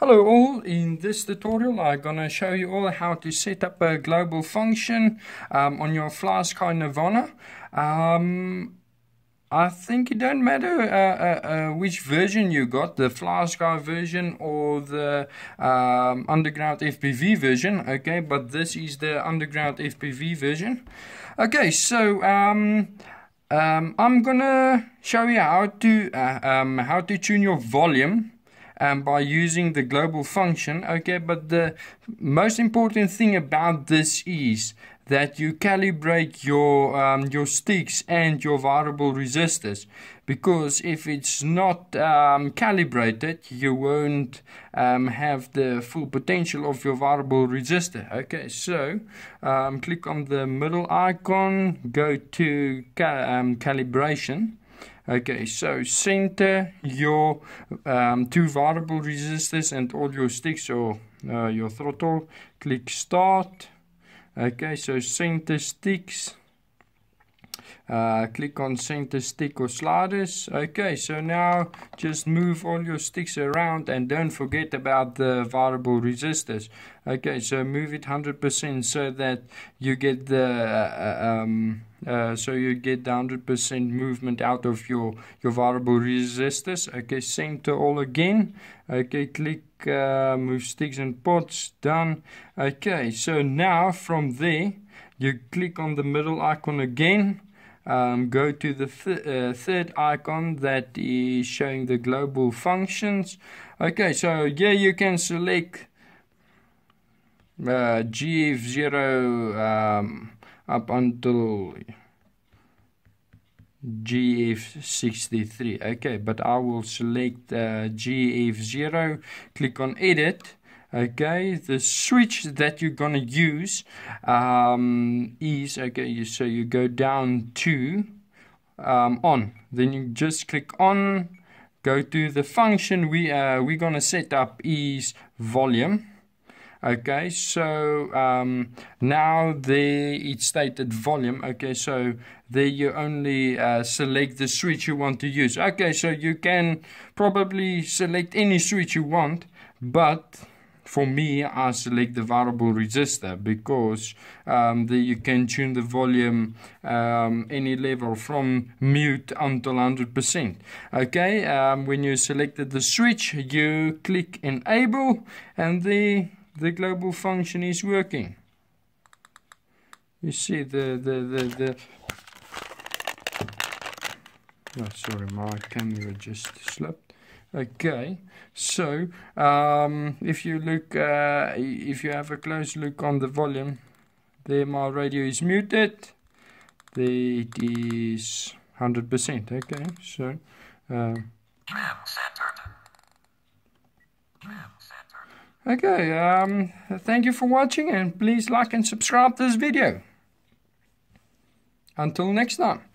Hello all, in this tutorial I'm gonna show you all how to set up a global function um, on your Flask Nirvana. Um, I think it don't matter uh, uh, uh, which version you got, the Flask version or the um, Underground FPV version, okay, but this is the Underground FPV version. Okay, so um, um, I'm gonna show you how to uh, um, how to tune your volume um, by using the global function okay but the most important thing about this is that you calibrate your um, your sticks and your variable resistors because if it's not um, calibrated you won't um, have the full potential of your variable resistor okay so um, click on the middle icon go to um, calibration Okay, so center your um, two variable resistors and all your sticks or uh, your throttle. Click start. Okay, so center sticks. Uh, click on center stick or sliders. Okay, so now just move all your sticks around and don't forget about the variable resistors. Okay, so move it 100% so that you get the uh, uh, um, uh, so you get the 100% movement out of your your variable resistors. Okay, center all again. Okay, click uh, move sticks and pots. Done. Okay, so now from there you click on the middle icon again um, go to the th uh, third icon that is showing the global functions. Okay, so here you can select uh, GF0 um, up until GF63. Okay, but I will select uh, GF0, click on edit okay the switch that you're gonna use um, is okay so you go down to um, on then you just click on go to the function we uh, we're gonna set up is volume okay so um, now there it's stated volume okay so there you only uh, select the switch you want to use okay so you can probably select any switch you want but for me I select the variable resistor because um, the, you can tune the volume um, any level from mute until 100% okay um, when you selected the switch you click enable and the the global function is working you see the the the, the Oh, sorry, my camera just slipped. Okay, so um, if you look, uh, if you have a close look on the volume, there my radio is muted. It is 100%. Okay, so. Um, okay, um, thank you for watching and please like and subscribe this video. Until next time.